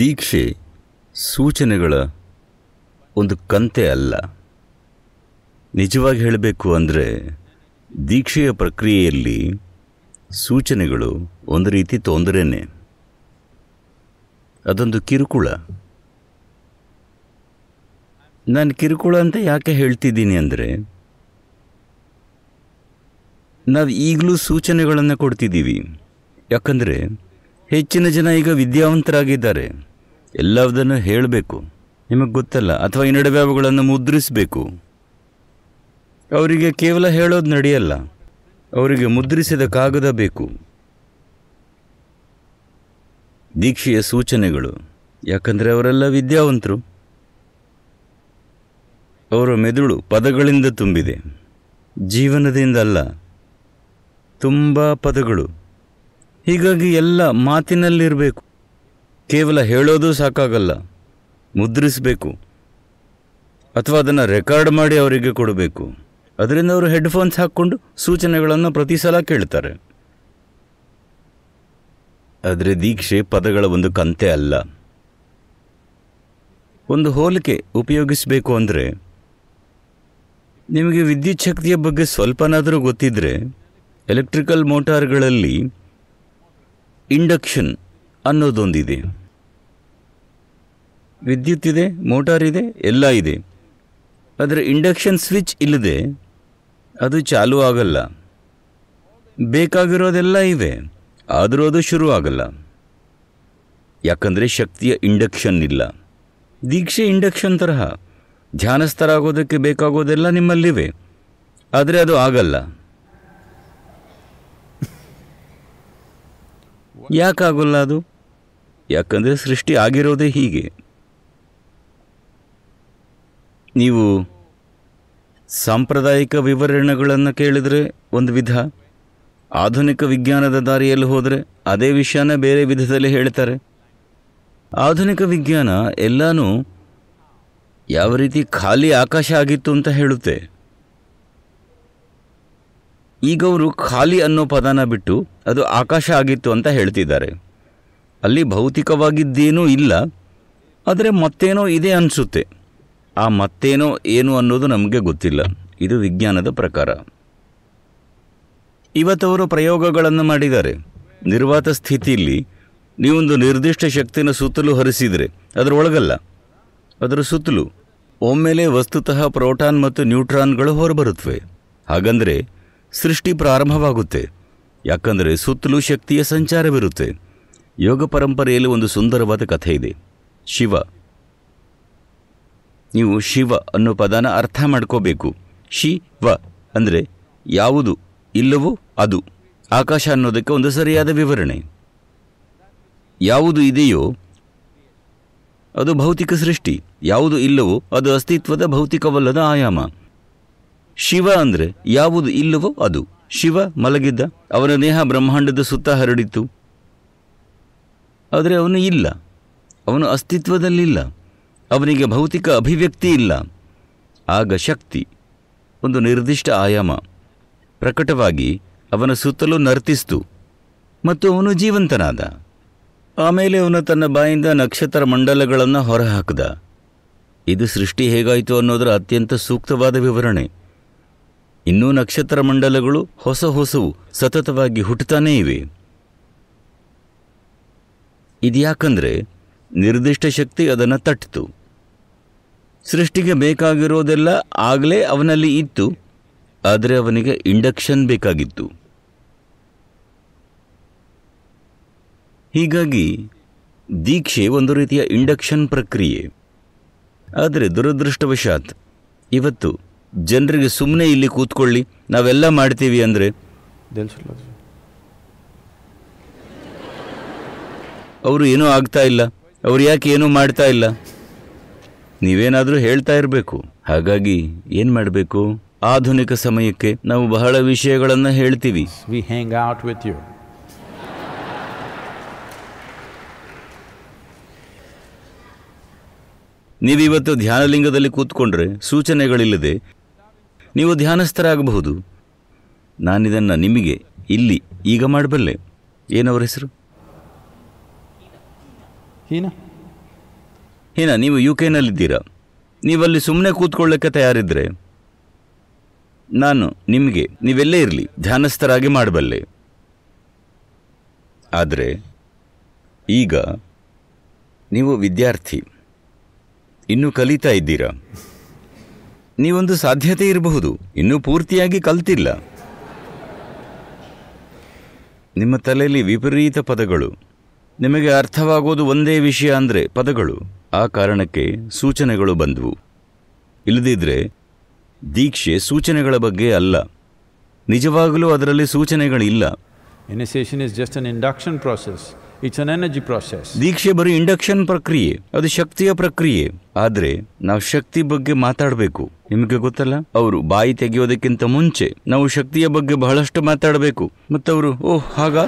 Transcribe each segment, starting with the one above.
ದೀಕ್ಷೆ ಸೂಚನೆಗಳ ಒಂದು ಕಂತೆ ಅಲ್ಲ ನಿಜವಾಗಿ ಹೇಳಬೇಕು ಅಂದರೆ ದೀಕ್ಷೆಯ ಪ್ರಕ್ರಿಯೆಯಲ್ಲಿ ಸೂಚನೆಗಳು ಒಂದು ರೀತಿ ತೊಂದರೆನೇ ಅದೊಂದು ಕಿರುಕುಳ ನಾನು ಕಿರುಕುಳ ಅಂತ ಯಾಕೆ ಹೇಳ್ತಿದ್ದೀನಿ ಅಂದರೆ ನಾವು ಈಗಲೂ ಸೂಚನೆಗಳನ್ನು ಕೊಡ್ತಿದ್ದೀವಿ ಯಾಕಂದರೆ ಹೆಚ್ಚಿನ ಜನ ಈಗ ವಿದ್ಯಾವಂತರಾಗಿದ್ದಾರೆ ಎಲ್ಲದನ್ನು ಹೇಳಬೇಕು ನಿಮಗೆ ಗೊತ್ತಲ್ಲ ಅಥವಾ ಈ ನಡುವೆ ಅವುಗಳನ್ನು ಮುದ್ರಿಸಬೇಕು ಅವರಿಗೆ ಕೇವಲ ಹೇಳೋದು ನಡೆಯಲ್ಲ ಅವರಿಗೆ ಮುದ್ರಿಸಿದ ಕಾಗದ ಬೇಕು ದೀಕ್ಷೆಯ ಸೂಚನೆಗಳು ಯಾಕಂದರೆ ಅವರೆಲ್ಲ ವಿದ್ಯಾವಂತರು ಅವರ ಮೆದುಳು ಪದಗಳಿಂದ ತುಂಬಿದೆ ಜೀವನದಿಂದ ಅಲ್ಲ ತುಂಬ ಪದಗಳು ಹೀಗಾಗಿ ಎಲ್ಲ ಮಾತಿನಲ್ಲಿರಬೇಕು ಕೇವಲ ಹೇಳೋದು ಸಾಕಾಗಲ್ಲ ಮುದ್ರಿಸಬೇಕು ಅಥವಾ ಅದನ್ನು ರೆಕಾರ್ಡ್ ಮಾಡಿ ಅವರಿಗೆ ಕೊಡಬೇಕು ಅದರಿಂದ ಅವರು ಹೆಡ್ಫೋನ್ಸ್ ಹಾಕ್ಕೊಂಡು ಸೂಚನೆಗಳನ್ನು ಪ್ರತಿ ಸಲ ಕೇಳ್ತಾರೆ ಆದರೆ ದೀಕ್ಷೆ ಪದಗಳ ಒಂದು ಕಂತೆ ಅಲ್ಲ ಒಂದು ಹೋಲಿಕೆ ಉಪಯೋಗಿಸಬೇಕು ಅಂದರೆ ನಿಮಗೆ ವಿದ್ಯುತ್ ಶಕ್ತಿಯ ಬಗ್ಗೆ ಸ್ವಲ್ಪನಾದರೂ ಗೊತ್ತಿದ್ದರೆ ಎಲೆಕ್ಟ್ರಿಕಲ್ ಮೋಟಾರ್ಗಳಲ್ಲಿ ಇಂಡಕ್ಷನ್ ಅನ್ನೋದೊಂದಿದೆ ವಿದ್ಯುತ್ ಇದೆ ಮೋಟಾರ್ ಇದೆ ಎಲ್ಲ ಇದೆ ಆದರೆ ಇಂಡಕ್ಷನ್ ಸ್ವಿಚ್ ಇಲ್ಲದೆ ಅದು ಚಾಲೂ ಆಗಲ್ಲ ಬೇಕಾಗಿರೋದೆಲ್ಲ ಇದೆ ಆದರೂ ಅದು ಶುರು ಆಗಲ್ಲ ಯಾಕಂದರೆ ಶಕ್ತಿಯ ಇಂಡಕ್ಷನ್ ಇಲ್ಲ ದೀಕ್ಷೆ ಇಂಡಕ್ಷನ್ ತರಹ ಧ್ಯಾನಸ್ಥರಾಗೋದಕ್ಕೆ ಬೇಕಾಗೋದೆಲ್ಲ ನಿಮ್ಮಲ್ಲಿವೆ ಆದರೆ ಅದು ಆಗಲ್ಲ ಯಾಕಾಗಲ್ಲ ಅದು ಯಾಕಂದರೆ ಸೃಷ್ಟಿ ಆಗಿರೋದೇ ಹೀಗೆ ನೀವು ಸಾಂಪ್ರದಾಯಿಕ ವಿವರಣೆಗಳನ್ನು ಕೇಳಿದರೆ ಒಂದು ವಿಧ ಆಧುನಿಕ ವಿಜ್ಞಾನದ ದಾರಿಯಲ್ಲಿ ಹೋದರೆ ಅದೇ ವಿಷಯನ ಬೇರೆ ವಿಧದಲ್ಲಿ ಹೇಳ್ತಾರೆ ಆಧುನಿಕ ವಿಜ್ಞಾನ ಎಲ್ಲಾನು ಯಾವ ರೀತಿ ಖಾಲಿ ಆಕಾಶ ಆಗಿತ್ತು ಅಂತ ಹೇಳುತ್ತೆ ಈಗ ಅವರು ಖಾಲಿ ಅನ್ನೋ ಪದನ ಬಿಟ್ಟು ಅದು ಆಕಾಶ ಆಗಿತ್ತು ಅಂತ ಹೇಳ್ತಿದ್ದಾರೆ ಅಲ್ಲಿ ಭೌತಿಕವಾಗಿದ್ದೇನೂ ಇಲ್ಲ ಆದರೆ ಮತ್ತೇನೋ ಇದೆ ಅನಿಸುತ್ತೆ ಆ ಮತ್ತೇನೋ ಏನು ಅನ್ನೋದು ನಮಗೆ ಗೊತ್ತಿಲ್ಲ ಇದು ವಿಜ್ಞಾನದ ಪ್ರಕಾರ ಇವತ್ತವರು ಪ್ರಯೋಗಗಳನ್ನು ಮಾಡಿದ್ದಾರೆ ನಿರ್ವಾತ ಸ್ಥಿತಿಯಲ್ಲಿ ನೀವೊಂದು ನಿರ್ದಿಷ್ಟ ಶಕ್ತಿನ ಸುತ್ತಲೂ ಹರಿಸಿದರೆ ಅದರೊಳಗಲ್ಲ ಅದರ ಸುತ್ತಲೂ ಒಮ್ಮೆಲೆ ವಸ್ತುತಃ ಪ್ರೋಟಾನ್ ಮತ್ತು ನ್ಯೂಟ್ರಾನ್ಗಳು ಹೊರಬರುತ್ತವೆ ಹಾಗಂದರೆ ಸೃಷ್ಟಿ ಪ್ರಾರಂಭವಾಗುತ್ತೆ ಯಾಕಂದರೆ ಸುತ್ತಲೂ ಶಕ್ತಿಯ ಸಂಚಾರವಿರುತ್ತೆ ಯೋಗ ಪರಂಪರೆಯಲ್ಲಿ ಒಂದು ಸುಂದರವಾದ ಕಥೆ ಇದೆ ಶಿವ ನೀವು ಶಿವ ಅನ್ನೋ ಪದನ ಅರ್ಥ ಮಾಡ್ಕೋಬೇಕು ಶಿವ ಅಂದರೆ ಯಾವುದು ಇಲ್ಲವೋ ಅದು ಆಕಾಶ ಅನ್ನೋದಕ್ಕೆ ಒಂದು ಸರಿಯಾದ ವಿವರಣೆ ಯಾವುದು ಇದೆಯೋ ಅದು ಭೌತಿಕ ಸೃಷ್ಟಿ ಯಾವುದು ಇಲ್ಲವೋ ಅದು ಅಸ್ತಿತ್ವದ ಭೌತಿಕವಲ್ಲದ ಆಯಾಮ ಶಿವ ಅಂದರೆ ಯಾವುದು ಇಲ್ಲವೋ ಅದು ಶಿವ ಮಲಗಿದ್ದ ಅವನ ದೇಹ ಬ್ರಹ್ಮಾಂಡದ ಸುತ್ತ ಹರಡಿತ್ತು ಆದರೆ ಅವನು ಇಲ್ಲ ಅವನು ಅಸ್ತಿತ್ವದಲ್ಲಿಲ್ಲ ಅವನಿಗೆ ಭೌತಿಕ ಅಭಿವ್ಯಕ್ತಿ ಇಲ್ಲ ಆಗ ಶಕ್ತಿ ಒಂದು ನಿರ್ದಿಷ್ಟ ಆಯಾಮ ಪ್ರಕಟವಾಗಿ ಅವನ ಸುತ್ತಲೂ ನರ್ತಿಸ್ತು ಮತ್ತು ಅವನು ಜೀವಂತನಾದ ಆಮೇಲೆ ಅವನು ತನ್ನ ಬಾಯಿಂದ ನಕ್ಷತ್ರ ಮಂಡಲಗಳನ್ನು ಹೊರಹಾಕಿದ ಇದು ಸೃಷ್ಟಿ ಹೇಗಾಯಿತು ಅನ್ನೋದರ ಅತ್ಯಂತ ಸೂಕ್ತವಾದ ವಿವರಣೆ ಇನ್ನೂ ನಕ್ಷತ್ರ ಮಂಡಲಗಳು ಹೊಸ ಹೊಸವು ಸತತವಾಗಿ ಹುಟ್ಟುತ್ತಾನೇ ಇವೆ ಯಾಕಂದರೆ ನಿರ್ದಿಷ್ಟ ಶಕ್ತಿ ಅದನ್ನು ತಟ್ಟಿತು ಸೃಷ್ಟಿಗೆ ಬೇಕಾಗಿರೋದೆಲ್ಲ ಆಗಲೇ ಅವನಲ್ಲಿ ಇತ್ತು ಆದರೆ ಅವನಿಗೆ ಇಂಡಕ್ಷನ್ ಬೇಕಾಗಿತ್ತು ಹೀಗಾಗಿ ದೀಕ್ಷೆ ಒಂದು ರೀತಿಯ ಇಂಡಕ್ಷನ್ ಪ್ರಕ್ರಿಯೆ ಆದರೆ ದುರದೃಷ್ಟವಶಾತ್ ಇವತ್ತು ಜನರಿಗೆ ಸುಮ್ಮನೆ ಇಲ್ಲಿ ಕೂತ್ಕೊಳ್ಳಿ ನಾವೆಲ್ಲ ಮಾಡ್ತೀವಿ ಅಂದರೆ ಅವರು ಏನೂ ಆಗ್ತಾ ಇಲ್ಲ ಅವ್ರು ಯಾಕೆ ಏನೂ ಮಾಡ್ತಾ ಇಲ್ಲ ನೀವೇನಾದರೂ ಹೇಳ್ತಾ ಇರಬೇಕು ಹಾಗಾಗಿ ಏನು ಮಾಡಬೇಕು ಆಧುನಿಕ ಸಮಯಕ್ಕೆ ನಾವು ಬಹಳ ವಿಷಯಗಳನ್ನು ಹೇಳ್ತೀವಿ we hang out with you ನೀವಿವತ್ತು ಧ್ಯಾನಲಿಂಗದಲ್ಲಿ ಕೂತ್ಕೊಂಡ್ರೆ ಸೂಚನೆಗಳಿಲ್ಲದೆ ನೀವು ಧ್ಯಾನಸ್ಥರಾಗಬಹುದು ನಾನಿದನ್ನು ನಿಮಗೆ ಇಲ್ಲಿ ಈಗ ಮಾಡಬಲ್ಲೆ ಏನವರ ಹೆಸರು ಹೀನಾ ನೀವು ಯು ಕೆನಲ್ಲಿದ್ದೀರಾ ನೀವಲ್ಲಿ ಸುಮ್ಮನೆ ಕೂತ್ಕೊಳ್ಳಕ್ಕೆ ತಯಾರಿದ್ರೆ ನಾನು ನಿಮಗೆ ನೀವೆಲ್ಲೇ ಇರಲಿ ಧ್ಯಾನಸ್ಥರಾಗಿ ಮಾಡಬಲ್ಲೆ ಆದರೆ ಈಗ ನೀವು ವಿದ್ಯಾರ್ಥಿ ಇನ್ನೂ ಕಲಿತಾ ಇದ್ದೀರಾ ನೀವೊಂದು ಸಾಧ್ಯತೆ ಇರಬಹುದು ಇನ್ನೂ ಪೂರ್ತಿಯಾಗಿ ಕಲ್ತಿಲ್ಲ ನಿಮ್ಮ ತಲೆಯಲ್ಲಿ ವಿಪರೀತ ಪದಗಳು ನಿಮಗೆ ಅರ್ಥವಾಗೋದು ಒಂದೇ ವಿಷಯ ಅಂದರೆ ಪದಗಳು ಆ ಕಾರಣಕ್ಕೆ ಸೂಚನೆಗಳು ಬಂದವು ಇಲ್ಲದಿದ್ದರೆ ದೀಕ್ಷೆ ಸೂಚನೆಗಳ ಬಗ್ಗೆ ಅಲ್ಲ ನಿಜವಾಗಲೂ ಅದರಲ್ಲಿ ಸೂಚನೆಗಳಿಲ್ಲ initiation is just an induction process it's an energy process ದೀಕ್ಷೆ ಬರೀ ಇಂಡಕ್ಷನ್ ಪ್ರಕ್ರಿಯೆ ಅದು ಶಕ್ತಿಯ ಪ್ರಕ್ರಿಯೆ ಆದರೆ ನಾವು ಶಕ್ತಿ ಬಗ್ಗೆ ಮಾತಾಡಬೇಕು ನಿಮಗೆ ಗೊತ್ತಲ್ಲ ಅವರು ಬಾಯಿ ತೆಗೆಯೋದಕ್ಕಿಂತ ಮುಂಚೆ ನಾವು ಶಕ್ತಿಯ ಬಗ್ಗೆ ಬಹಳಷ್ಟು ಮಾತಾಡಬೇಕು ಮತ್ತವರು ಓಹ್ ಹಾಗಾ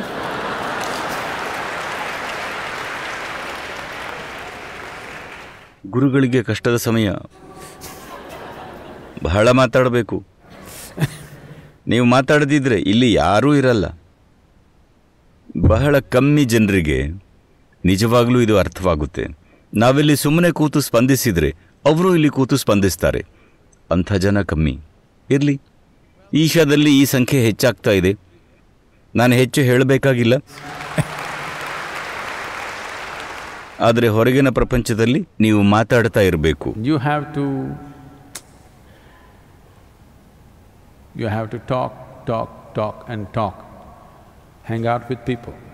ಗುರುಗಳಿಗೆ ಕಷ್ಟದ ಸಮಯ ಬಹಳ ಮಾತಾಡಬೇಕು ನೀವು ಮಾತಾಡದಿದ್ದರೆ ಇಲ್ಲಿ ಯಾರೂ ಇರಲ್ಲ ಬಹಳ ಕಮ್ಮಿ ಜನರಿಗೆ ನಿಜವಾಗಲೂ ಇದು ಅರ್ಥವಾಗುತ್ತೆ ನಾವಿಲ್ಲಿ ಸುಮ್ಮನೆ ಕೂತು ಸ್ಪಂದಿಸಿದರೆ ಅವರು ಇಲ್ಲಿ ಕೂತು ಸ್ಪಂದಿಸ್ತಾರೆ ಅಂಥ ಜನ ಕಮ್ಮಿ ಇರಲಿ ಈಶಾದಲ್ಲಿ ಈ ಸಂಖ್ಯೆ ಹೆಚ್ಚಾಗ್ತಾ ಇದೆ ನಾನು ಹೆಚ್ಚು ಹೇಳಬೇಕಾಗಿಲ್ಲ ಆದರೆ ಹೊರಗಿನ ಪ್ರಪಂಚದಲ್ಲಿ ನೀವು ಮಾತಾಡ್ತಾ ಇರಬೇಕು you have to you have to talk talk talk and talk hang out with people